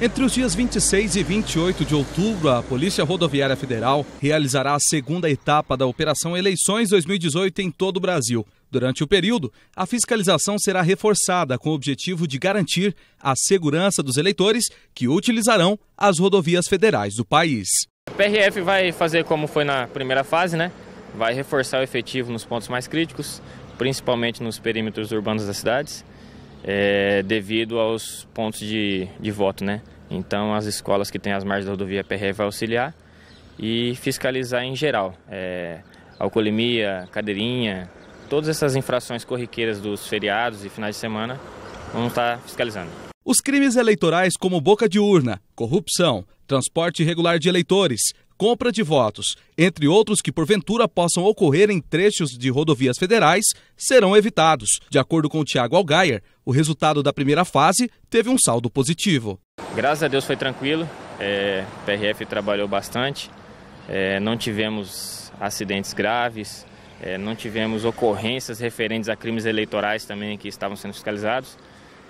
Entre os dias 26 e 28 de outubro, a Polícia Rodoviária Federal realizará a segunda etapa da Operação Eleições 2018 em todo o Brasil. Durante o período, a fiscalização será reforçada com o objetivo de garantir a segurança dos eleitores que utilizarão as rodovias federais do país. A PRF vai fazer como foi na primeira fase, né? Vai reforçar o efetivo nos pontos mais críticos, principalmente nos perímetros urbanos das cidades é, devido aos pontos de, de voto, né? Então as escolas que têm as margens da rodovia PR vai auxiliar e fiscalizar em geral. É, alcoolemia, cadeirinha, todas essas infrações corriqueiras dos feriados e finais de semana, vamos estar tá fiscalizando. Os crimes eleitorais como boca de urna, corrupção, transporte irregular de eleitores, compra de votos, entre outros que porventura possam ocorrer em trechos de rodovias federais, serão evitados. De acordo com o Tiago Algaier, o resultado da primeira fase teve um saldo positivo. Graças a Deus foi tranquilo, é, o PRF trabalhou bastante, é, não tivemos acidentes graves, é, não tivemos ocorrências referentes a crimes eleitorais também que estavam sendo fiscalizados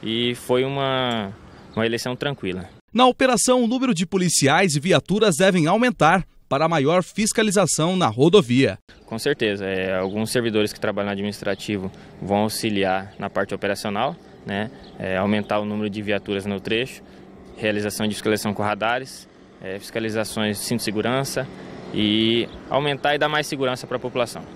e foi uma, uma eleição tranquila. Na operação, o número de policiais e viaturas devem aumentar para maior fiscalização na rodovia. Com certeza, é, alguns servidores que trabalham no administrativo vão auxiliar na parte operacional, né, é, aumentar o número de viaturas no trecho, realização de fiscalização com radares, é, fiscalizações de cinto de segurança e aumentar e dar mais segurança para a população.